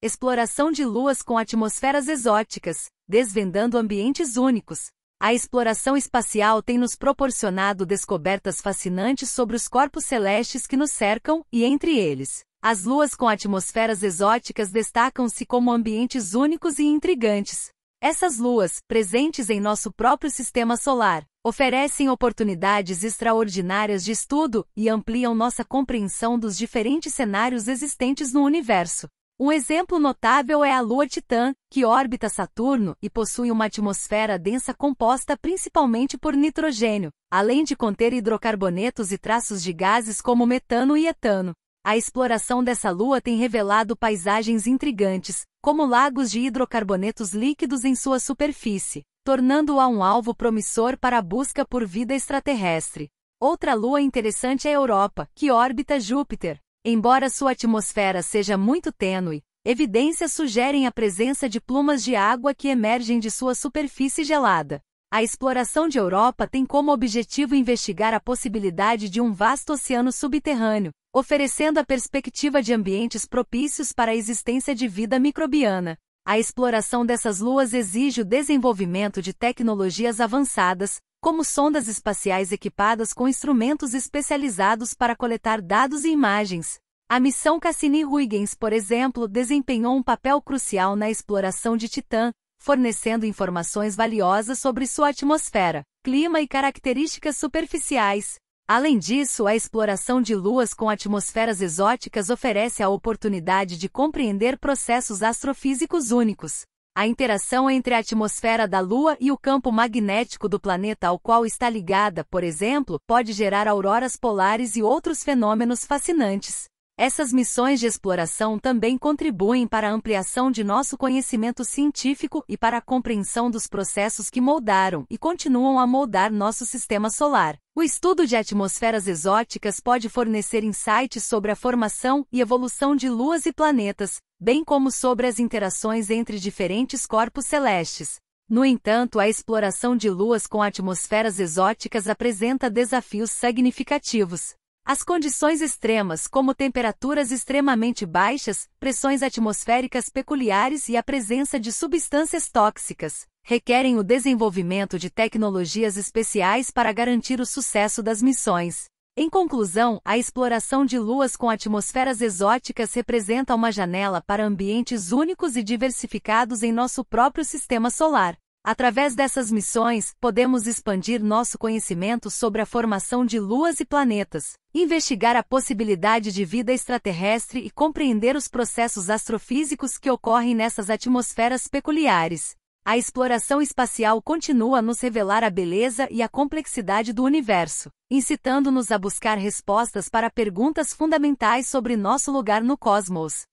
Exploração de luas com atmosferas exóticas, desvendando ambientes únicos. A exploração espacial tem nos proporcionado descobertas fascinantes sobre os corpos celestes que nos cercam, e entre eles, as luas com atmosferas exóticas destacam-se como ambientes únicos e intrigantes. Essas luas, presentes em nosso próprio sistema solar, oferecem oportunidades extraordinárias de estudo e ampliam nossa compreensão dos diferentes cenários existentes no universo. Um exemplo notável é a Lua Titã, que orbita Saturno e possui uma atmosfera densa composta principalmente por nitrogênio, além de conter hidrocarbonetos e traços de gases como metano e etano. A exploração dessa lua tem revelado paisagens intrigantes, como lagos de hidrocarbonetos líquidos em sua superfície, tornando-a um alvo promissor para a busca por vida extraterrestre. Outra lua interessante é a Europa, que orbita Júpiter. Embora sua atmosfera seja muito tênue, evidências sugerem a presença de plumas de água que emergem de sua superfície gelada. A exploração de Europa tem como objetivo investigar a possibilidade de um vasto oceano subterrâneo, oferecendo a perspectiva de ambientes propícios para a existência de vida microbiana. A exploração dessas luas exige o desenvolvimento de tecnologias avançadas, como sondas espaciais equipadas com instrumentos especializados para coletar dados e imagens. A missão Cassini-Huygens, por exemplo, desempenhou um papel crucial na exploração de Titã, fornecendo informações valiosas sobre sua atmosfera, clima e características superficiais. Além disso, a exploração de luas com atmosferas exóticas oferece a oportunidade de compreender processos astrofísicos únicos, a interação entre a atmosfera da Lua e o campo magnético do planeta ao qual está ligada, por exemplo, pode gerar auroras polares e outros fenômenos fascinantes. Essas missões de exploração também contribuem para a ampliação de nosso conhecimento científico e para a compreensão dos processos que moldaram e continuam a moldar nosso sistema solar. O estudo de atmosferas exóticas pode fornecer insights sobre a formação e evolução de luas e planetas, bem como sobre as interações entre diferentes corpos celestes. No entanto, a exploração de luas com atmosferas exóticas apresenta desafios significativos. As condições extremas, como temperaturas extremamente baixas, pressões atmosféricas peculiares e a presença de substâncias tóxicas, requerem o desenvolvimento de tecnologias especiais para garantir o sucesso das missões. Em conclusão, a exploração de luas com atmosferas exóticas representa uma janela para ambientes únicos e diversificados em nosso próprio sistema solar. Através dessas missões, podemos expandir nosso conhecimento sobre a formação de luas e planetas, investigar a possibilidade de vida extraterrestre e compreender os processos astrofísicos que ocorrem nessas atmosferas peculiares. A exploração espacial continua a nos revelar a beleza e a complexidade do universo, incitando-nos a buscar respostas para perguntas fundamentais sobre nosso lugar no cosmos.